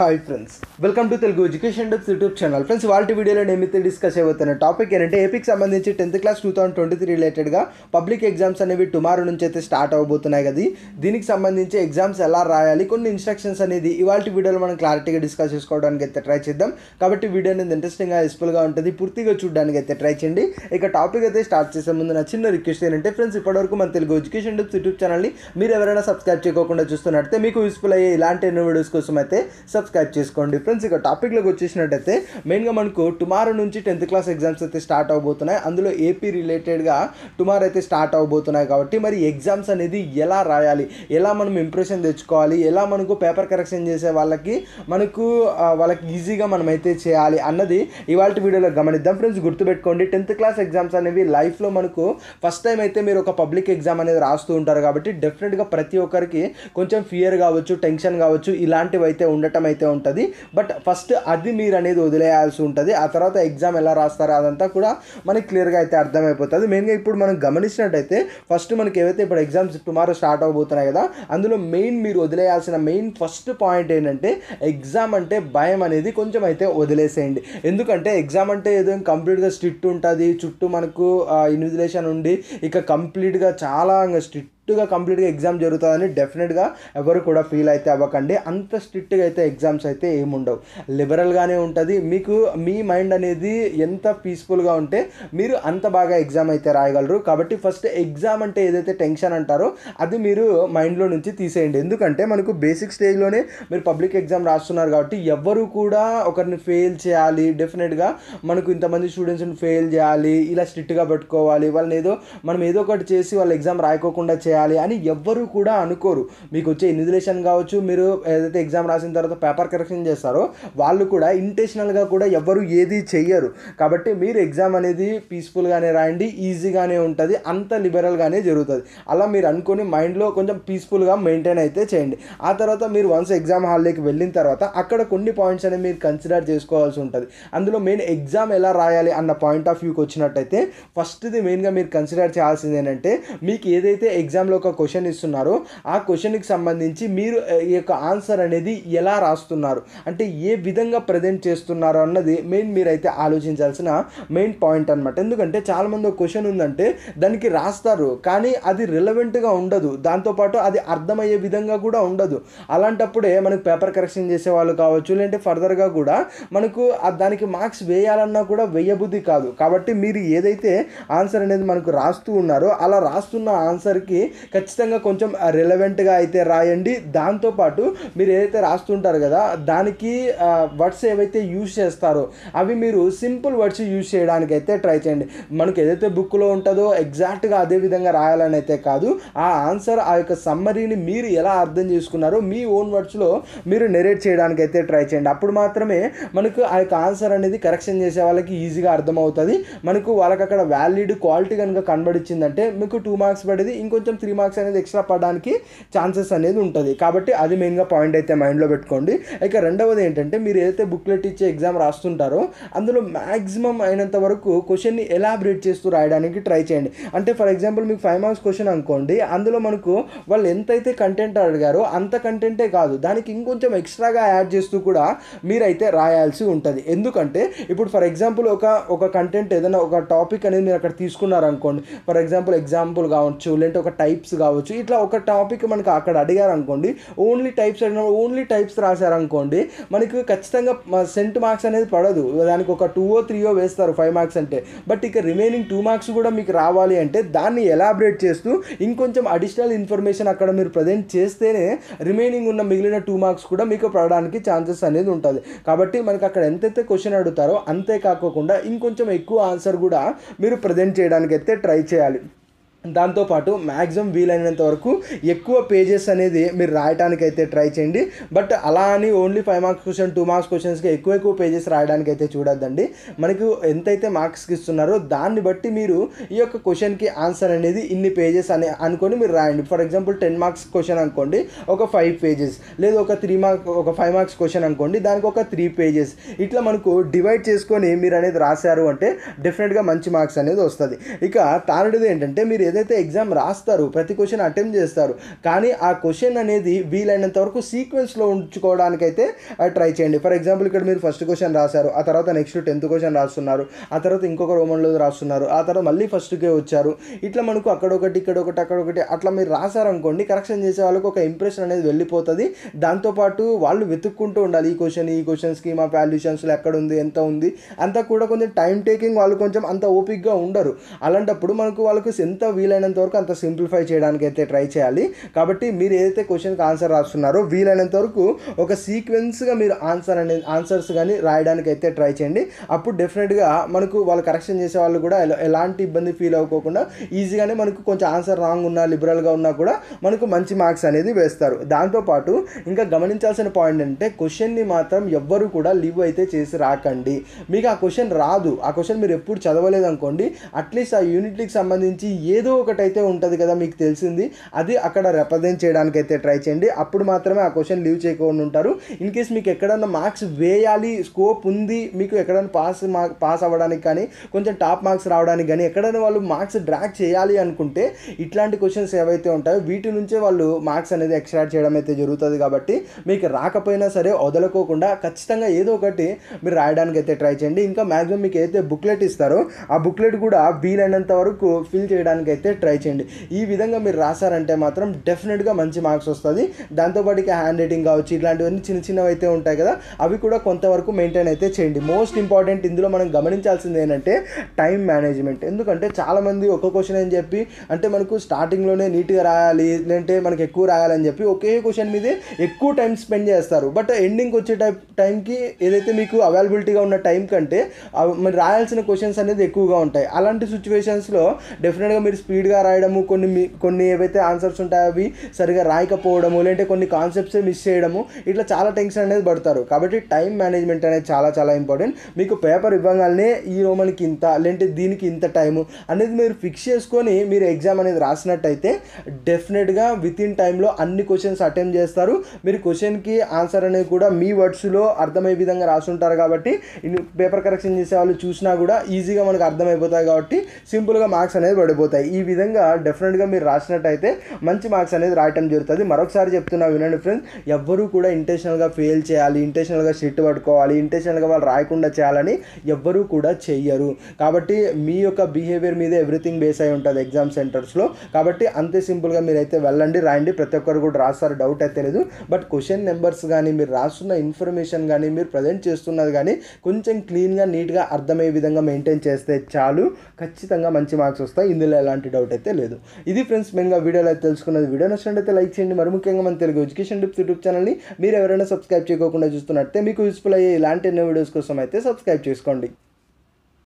hi friends welcome to Telugu education depths YouTube channel friends వాళ్ళ వీడియోలో నేను నేమైతే డిస్కస్ అయిపోతున్న టాపిక్ ఏంటంటే ఏపీకి e సంబంధించి tenth class two thousand twenty three రిలేటెడ్గా పబ్లిక్ ఎగ్జామ్స్ అనేవి టుమారో నుంచి అయితే స్టార్ట్ అవ్వబోతున్నాయి కదా దీనికి సంబంధించి ఎగ్జామ్స్ ఎలా రాయాలి కొన్ని ఇన్స్ట్రక్షన్స్ అనేది ఇవాళ వీడియోలో మనం క్లారిటీగా డిస్కస్ చేసుకోవడానికి అయితే ట్రై చేద్దాం కాబట్టి వీడియో అనేది ఇంట్రెస్టింగ్గా యూస్ఫుల్గా ఉంటుంది పూర్తిగా చూడడానికి అయితే ట్రై చేయండి ఇక టాపిక్ అయితే స్టార్ట్ చేసే ముందు నా చిన్న రిక్వెస్ట్ ఏంటంటే ఫ్రెండ్స్ ఇప్పటివరకు మన తెలుగు ఎడ్యుకేషన్ డెప్స్ యూట్యూబ్ ఛానల్ని మీరు ఎవరైనా సబ్స్క్రైబ్ చేయకుండా చూస్తున్నట్టయితే మీకు యూస్ఫుల్ అయ్యే ఇలాంటి ఎన్నో వీడియోస్ కోసం అయితే సబ్స్క్రైబ్ సబ్స్క్రైబ్ చేసుకోండి ఫ్రెండ్స్ ఇక టాపిక్లోకి వచ్చేసినట్టయితే మెయిన్గా మనకు టుమారో నుంచి టెన్త్ క్లాస్ ఎగ్జామ్స్ అయితే స్టార్ట్ అవబోతున్నాయి అందులో ఏపీ రిలేటెడ్గా టుమారో అయితే స్టార్ట్ అవబోతున్నాయి కాబట్టి మరి ఎగ్జామ్స్ అనేది ఎలా రాయాలి ఎలా మనం ఇంప్రెషన్ తెచ్చుకోవాలి ఎలా మనకు పేపర్ కరెక్షన్ చేసే వాళ్ళకి మనకు వాళ్ళకి ఈజీగా మనమైతే చేయాలి అన్నది ఇవాళ వీడియోలో గమనిద్దాం ఫ్రెండ్స్ గుర్తుపెట్టుకోండి టెన్త్ క్లాస్ ఎగ్జామ్స్ అనేవి లైఫ్లో మనకు ఫస్ట్ టైం అయితే మీరు ఒక పబ్లిక్ ఎగ్జామ్ అనేది రాస్తూ ఉంటారు కాబట్టి డెఫినెట్గా ప్రతి ఒక్కరికి కొంచెం ఫియర్ కావచ్చు టెన్షన్ కావచ్చు ఇలాంటివి అయితే ఉండటం అయితే అయితే ఉంటుంది బట్ ఫస్ట్ అది మీరు అనేది వదిలేయాల్సి ఉంటుంది ఆ తర్వాత ఎగ్జామ్ ఎలా రాస్తారో అదంతా కూడా మనకి క్లియర్గా అయితే అర్థమైపోతుంది మెయిన్గా ఇప్పుడు మనం గమనించినట్టయితే ఫస్ట్ మనకి ఏవైతే ఇప్పుడు ఎగ్జామ్స్ టుమారో స్టార్ట్ అవబోతున్నాయి కదా అందులో మెయిన్ మీరు వదిలేయాల్సిన మెయిన్ ఫస్ట్ పాయింట్ ఏంటంటే ఎగ్జామ్ అంటే భయం అనేది కొంచెం అయితే వదిలేసేయండి ఎందుకంటే ఎగ్జామ్ అంటే ఏదో కంప్లీట్గా స్ట్రిక్ట్ ఉంటుంది చుట్టూ మనకు ఇన్విజిలేషన్ ఉండి ఇక కంప్లీట్గా చాలా స్ట్రిక్ట్ స్ట్రిక్ట్గా కంప్లీట్గా ఎగ్జామ్ జరుగుతుందని డెఫినెట్గా ఎవరు కూడా ఫీల్ అయితే అవ్వకండి అంత స్ట్రిక్ట్గా అయితే ఎగ్జామ్స్ అయితే ఏముండవు లిబరల్గానే ఉంటుంది మీకు మీ మైండ్ అనేది ఎంత పీస్ఫుల్గా ఉంటే మీరు అంత బాగా ఎగ్జామ్ అయితే రాయగలరు కాబట్టి ఫస్ట్ ఎగ్జామ్ అంటే ఏదైతే టెన్షన్ అంటారో అది మీరు మైండ్లో నుంచి తీసేయండి ఎందుకంటే మనకు బేసిక్ స్టేజ్లోనే మీరు పబ్లిక్ ఎగ్జామ్ రాస్తున్నారు కాబట్టి ఎవరు కూడా ఒకరిని ఫెయిల్ చేయాలి డెఫినెట్గా మనకు ఇంతమంది స్టూడెంట్స్ని ఫెయిల్ చేయాలి ఇలా స్ట్రిక్ట్గా పెట్టుకోవాలి వాళ్ళని ఏదో మనం ఏదో ఒకటి చేసి వాళ్ళు ఎగ్జామ్ రాయకోకుండా చేయాలి చేయాలి అని ఎవ్వరూ కూడా అనుకోరు మీకు వచ్చే ఇన్విజిలేషన్ కావచ్చు మీరు ఏదైతే ఎగ్జామ్ రాసిన తర్వాత పేపర్ కరెక్షన్ చేస్తారో వాళ్ళు కూడా ఇంటెన్షనల్గా కూడా ఎవ్వరు ఏది చెయ్యరు కాబట్టి మీరు ఎగ్జామ్ అనేది పీస్ఫుల్గానే రాయండి ఈజీగానే ఉంటుంది అంత లిబరల్గానే జరుగుతుంది అలా మీరు అనుకుని మైండ్లో కొంచెం పీస్ఫుల్గా మెయింటైన్ అయితే చేయండి ఆ తర్వాత మీరు వన్స్ ఎగ్జామ్ హాల్లోకి వెళ్ళిన తర్వాత అక్కడ కొన్ని పాయింట్స్ అనేవి మీరు కన్సిడర్ చేసుకోవాల్సి ఉంటుంది అందులో మెయిన్ ఎగ్జామ్ ఎలా రాయాలి అన్న పాయింట్ ఆఫ్ వ్యూకి వచ్చినట్టయితే ఫస్ట్ది మెయిన్గా మీరు కన్సిడర్ చేయాల్సింది ఏంటంటే మీకు ఏదైతే ఎగ్జామ్ ఎగ్జామ్లో ఒక క్వశ్చన్ ఇస్తున్నారు ఆ క్వశ్చన్కి సంబంధించి మీరు ఈ యొక్క ఆన్సర్ అనేది ఎలా రాస్తున్నారు అంటే ఏ విధంగా ప్రజెంట్ చేస్తున్నారు అన్నది మెయిన్ మీరైతే ఆలోచించాల్సిన మెయిన్ పాయింట్ అనమాట ఎందుకంటే చాలామంది ఒక క్వశ్చన్ ఉందంటే దానికి రాస్తారు కానీ అది రిలవెంట్గా ఉండదు దాంతోపాటు అది అర్థమయ్యే విధంగా కూడా ఉండదు అలాంటప్పుడే మనకు పేపర్ కరెక్షన్ చేసే వాళ్ళు కావచ్చు లేదంటే ఫర్దర్గా కూడా మనకు దానికి మార్క్స్ వేయాలన్నా కూడా వేయబుద్ధి కాదు కాబట్టి మీరు ఏదైతే ఆన్సర్ అనేది మనకు రాస్తూ ఉన్నారో అలా రాస్తున్న ఆన్సర్కి ఖచ్చితంగా కొంచెం రిలవెంట్గా అయితే రాయండి దాంతోపాటు మీరు ఏదైతే రాస్తుంటారు కదా దానికి వర్డ్స్ ఏవైతే యూజ్ చేస్తారో అవి మీరు సింపుల్ వర్డ్స్ యూజ్ చేయడానికి అయితే ట్రై చేయండి మనకు ఏదైతే బుక్లో ఉంటుందో ఎగ్జాక్ట్గా అదే విధంగా రాయాలని అయితే కాదు ఆ ఆన్సర్ ఆ యొక్క సమ్మరీని మీరు ఎలా అర్థం చేసుకున్నారో మీ ఓన్ వర్డ్స్లో మీరు నెరేట్ చేయడానికి అయితే ట్రై చేయండి అప్పుడు మాత్రమే మనకు ఆ యొక్క ఆన్సర్ అనేది కరెక్షన్ చేసే వాళ్ళకి ఈజీగా అర్థమవుతుంది మనకు వాళ్ళకి అక్కడ వ్యాలిడ్ క్వాలిటీ కనుక కనబడిచ్చిందంటే మీకు టూ మార్క్స్ పడేది ఇంకొంచెం త్రీ మార్క్స్ అనేది ఎక్స్ట్రా పడడానికి ఛాన్సెస్ అనేది ఉంటుంది కాబట్టి అది మెయిన్గా పాయింట్ అయితే మైండ్లో పెట్టుకోండి ఇక రెండవది ఏంటంటే మీరు ఏదైతే బుక్లెట్ ఇచ్చే ఎగ్జామ్ రాస్తుంటారో అందులో మ్యాక్సిమం అయినంత వరకు క్వశ్చన్ని ఎలాబరేట్ చేస్తూ రాయడానికి ట్రై చేయండి అంటే ఫర్ ఎగ్జాంపుల్ మీకు ఫైవ్ మార్క్స్ క్వశ్చన్ అనుకోండి అందులో మనకు వాళ్ళు ఎంతైతే కంటెంట్ అడిగారో అంత కంటెంటే కాదు దానికి ఇంకొంచెం ఎక్స్ట్రాగా యాడ్ చేస్తూ కూడా మీరైతే రాయాల్సి ఉంటుంది ఎందుకంటే ఇప్పుడు ఫర్ ఎగ్జాంపుల్ ఒక ఒక కంటెంట్ ఏదైనా ఒక టాపిక్ అనేది మీరు అక్కడ తీసుకున్నారనుకోండి ఫర్ ఎగ్జాంపుల్ ఎగ్జాంపుల్ కావచ్చు లేదంటే ఒక టైప్ టైప్స్ కావచ్చు ఇట్లా ఒక టాపిక్ మనకు అక్కడ అడిగారు అనుకోండి ఓన్లీ టైప్స్ అడిగినప్పుడు ఓన్లీ టైప్స్ రాశారనుకోండి మనకు ఖచ్చితంగా సెంట్ మార్క్స్ అనేది పడదు దానికి ఒక టూ ఓ త్రీ ఓ వేస్తారు ఫైవ్ మార్క్స్ అంటే బట్ ఇక రిమైనింగ్ టూ మార్క్స్ కూడా మీకు రావాలి అంటే దాన్ని ఎలాబరేట్ చేస్తూ ఇంకొంచెం అడిషనల్ ఇన్ఫర్మేషన్ అక్కడ మీరు ప్రజెంట్ చేస్తేనే రిమైనింగ్ ఉన్న మిగిలిన టూ మార్క్స్ కూడా మీకు పడడానికి ఛాన్సెస్ అనేది ఉంటుంది కాబట్టి మనకి అక్కడ ఎంతైతే క్వశ్చన్ అడుగుతారో అంతే కాకుండా ఇంకొంచెం ఎక్కువ ఆన్సర్ కూడా మీరు ప్రజెంట్ చేయడానికి అయితే ట్రై చేయాలి దాంతోపాటు మ్యాక్సిమం వీలైనంత వరకు ఎక్కువ పేజెస్ అనేది మీరు రాయడానికి అయితే ట్రై చేయండి బట్ అలా అని only five marks question two marks క్వశ్చన్స్కి ఎక్కువ ఎక్కువ పేజెస్ రాయడానికి అయితే చూడొద్దండి మనకు ఎంతైతే మార్క్స్కి ఇస్తున్నారో దాన్ని బట్టి మీరు ఈ యొక్క క్వశ్చన్కి ఆన్సర్ అనేది ఇన్ని పేజెస్ అని అనుకొని మీరు రాయండి for example ten marks question అనుకోండి ఒక ఫైవ్ పేజెస్ లేదా ఒక త్రీ మార్క్ ఒక ఫైవ్ మార్క్స్ క్వశ్చన్ అనుకోండి దానికి ఒక త్రీ పేజెస్ ఇట్లా మనకు డివైడ్ చేసుకొని మీరు అనేది రాశారు అంటే డెఫినెట్గా మంచి మార్క్స్ అనేది వస్తుంది ఇక తానుడిది ఏంటంటే మీరు ఏదైనా ఏదైతే ఎగ్జామ్ రాస్తారు ప్రతి క్వశ్చన్ అటెంప్ట్ చేస్తారు కానీ ఆ క్వశ్చన్ అనేది వీలైనంత వరకు సీక్వెన్స్లో ఉంచుకోవడానికైతే ట్రై చేయండి ఫర్ ఎగ్జాంపుల్ ఇక్కడ మీరు ఫస్ట్ క్వశ్చన్ రాశారు ఆ తర్వాత నెక్స్ట్ టెన్త్ క్వశ్చన్ రాస్తున్నారు ఆ తర్వాత ఇంకొక రోమన్లో రాస్తున్నారు ఆ తర్వాత మళ్ళీ ఫస్ట్కే వచ్చారు ఇట్లా మనకు అక్కడొకటి ఇక్కడొకటి అక్కడొకటి అట్లా మీరు రాశారనుకోండి కరెక్షన్ చేసే వాళ్ళకి ఒక ఇంప్రెషన్ అనేది వెళ్ళిపోతుంది దాంతోపాటు వాళ్ళు వెతుక్కుంటూ ఉండాలి ఈ క్వశ్చన్ ఈ క్వశ్చన్స్కి మా వాల్యూషన్స్లో ఎక్కడ ఉంది ఎంత ఉంది అంతా కూడా కొంచెం టైం టేకింగ్ వాళ్ళు కొంచెం అంత ఓపిక్గా ఉండరు అలాంటప్పుడు మనకు వాళ్ళకు ఎంత వీలైనంత వరకు అంత సింప్లిఫై చేయడానికి అయితే ట్రై చేయాలి కాబట్టి మీరు ఏదైతే క్వశ్చన్కి ఆన్సర్ రాస్తున్నారో వీలైనంత వరకు ఒక సీక్వెన్స్గా మీరు ఆన్సర్ అనేది ఆన్సర్స్ కానీ రాయడానికి అయితే ట్రై చేయండి అప్పుడు డెఫినెట్గా మనకు వాళ్ళు కరెక్షన్ చేసే వాళ్ళు కూడా ఎలాంటి ఇబ్బంది ఫీల్ అవ్వకోకుండా ఈజీగానే మనకు కొంచెం ఆన్సర్ రాంగ్ ఉన్నా లిబరల్గా ఉన్నా కూడా మనకు మంచి మార్క్స్ అనేది వేస్తారు దాంతోపాటు ఇంకా గమనించాల్సిన పాయింట్ అంటే క్వశ్చన్ని మాత్రం ఎవ్వరు కూడా లీవ్ అయితే చేసి రాకండి మీకు ఆ క్వశ్చన్ రాదు ఆ క్వశ్చన్ మీరు ఎప్పుడు చదవలేదు అనుకోండి అట్లీస్ట్ ఆ యూనిట్కి సంబంధించి ఏదో ఏదో ఒకటైతే ఉంటుంది కదా మీకు తెలిసింది అది అక్కడ రిప్రజెంట్ చేయడానికి అయితే ట్రై చేయండి అప్పుడు మాత్రమే ఆ క్వశ్చన్ లీవ్ చేయకుండా ఉంటారు ఇన్ కేస్ మీకు ఎక్కడన్నా మార్క్స్ వేయాలి స్కోప్ ఉంది మీకు ఎక్కడైనా పాస్ మార్క్ పాస్ అవ్వడానికి కానీ కొంచెం టాప్ మార్క్స్ రావడానికి కానీ ఎక్కడైనా వాళ్ళు మార్క్స్ డ్రాక్ చేయాలి అనుకుంటే ఇట్లాంటి క్వశ్చన్స్ ఏవైతే ఉంటాయో వీటి నుంచే వాళ్ళు మార్క్స్ అనేది ఎక్స్ట్రాక్ట్ చేయడం అయితే జరుగుతుంది కాబట్టి మీకు రాకపోయినా సరే వదలకోకుండా ఖచ్చితంగా ఏదో ఒకటి మీరు రాయడానికి అయితే ట్రై చేయండి ఇంకా మ్యాక్సిమం మీకు అయితే బుక్లెట్ ఇస్తారో ఆ బుక్లెట్ కూడా వీలైనంత వరకు ఫిల్ చేయడానికి అయితే ట్రై చేయండి ఈ విధంగా మీరు రాశారంటే మాత్రం డెఫినెట్గా మంచి మార్క్స్ వస్తుంది దాంతోపాటు ఇక హ్యాండ్ రైటింగ్ కావచ్చు ఇలాంటివన్నీ చిన్న చిన్నవి అయితే ఉంటాయి కదా అవి కూడా కొంతవరకు మెయింటైన్ అయితే చేయండి మోస్ట్ ఇంపార్టెంట్ ఇందులో మనం గమనించాల్సింది ఏంటంటే టైం మేనేజ్మెంట్ ఎందుకంటే చాలామంది ఒక క్వశ్చన్ అని చెప్పి అంటే మనకు స్టార్టింగ్లోనే నీట్గా రాయాలి లేదంటే మనకి ఎక్కువ రాయాలని చెప్పి ఒకే క్వశ్చన్ మీదే ఎక్కువ టైం స్పెండ్ చేస్తారు బట్ ఎండింగ్ వచ్చే టైప్ టైంకి ఏదైతే మీకు అవైలబిలిటీగా ఉన్న టైం కంటే మరి రాయాల్సిన క్వశ్చన్స్ అనేది ఎక్కువగా ఉంటాయి అలాంటి సిచ్యువేషన్స్లో డెఫినెట్గా మీరు స్పీడ్గా రాయడము కొన్ని కొన్ని ఏవైతే ఆన్సర్స్ ఉంటాయో అవి సరిగా రాయకపోవడము లేదంటే కొన్ని కాన్సెప్ట్స్ మిస్ చేయడము ఇట్లా చాలా టెన్షన్ అనేది పడతారు కాబట్టి టైం మేనేజ్మెంట్ అనేది చాలా చాలా ఇంపార్టెంట్ మీకు పేపర్ ఇవ్వగానే ఈ రోమన్కి ఇంత లేదంటే దీనికి ఇంత టైము అనేది మీరు ఫిక్స్ చేసుకొని మీరు ఎగ్జామ్ అనేది రాసినట్టయితే డెఫినెట్గా విత్ ఇన్ టైంలో అన్ని క్వశ్చన్స్ అటెంప్ట్ చేస్తారు మీరు క్వశ్చన్కి ఆన్సర్ అనేది కూడా మీ వర్డ్స్లో అర్థమయ్యే విధంగా రాసుంటారు కాబట్టి పేపర్ కరెక్షన్ చేసే వాళ్ళు చూసినా కూడా ఈజీగా మనకు అర్థమైపోతాయి కాబట్టి సింపుల్గా మార్క్స్ అనేది పడిపోతాయి ఈ విధంగా డెఫినెట్గా మీరు రాసినట్టయితే మంచి మార్క్స్ అనేది రాయటం జరుగుతుంది మరొకసారి చెప్తున్నా వినండి ఫ్రెండ్స్ ఎవ్వరూ కూడా ఇంటెన్షనల్గా ఫెయిల్ చేయాలి ఇంటెన్షనల్గా షిట్ పట్టుకోవాలి ఇంటెన్షనల్గా వాళ్ళు రాయకుండా చేయాలని ఎవ్వరూ కూడా చెయ్యరు కాబట్టి మీ యొక్క బిహేవియర్ మీద ఎవ్రీథింగ్ బేస్ అయి ఉంటుంది ఎగ్జామ్ సెంటర్స్లో కాబట్టి అంతే సింపుల్గా మీరైతే వెళ్ళండి రాయండి ప్రతి ఒక్కరు కూడా రాస్తారు డౌట్ అయితే లేదు బట్ క్వశ్చన్ నెంబర్స్ కానీ మీరు రాస్తున్న ఇన్ఫర్మేషన్ కానీ మీరు ప్రజెంట్ చేస్తున్నది కానీ కొంచెం క్లీన్గా నీట్గా అర్థమయ్యే విధంగా మెయింటైన్ చేస్తే చాలు ఖచ్చితంగా మంచి మార్క్స్ వస్తాయి ఇందులో ఎలాంటి ఎలాంటి డౌట్ అయితే లేదు ఇది ఫ్రెండ్స్ మెయిన్గా వీడియోలో అయితే తెలుసుకున్నది వీడియో నచ్చినట్లయితే లైక్ చేయండి మరి ముఖ్యంగా మన తెలుగు ఎడ్యుకేషన్ టిప్స్ యూట్యూబ్ ఛానల్ని మీరు ఎవరైనా సబ్స్క్రైబ్ చేయకుండా చూస్తున్నట్టే మీకు యూస్ఫుల్ అయ్యే ఇలాంటి ఎన్నో వీడియోస్ కోసం అయితే సబ్స్క్రైబ్ చేసుకోండి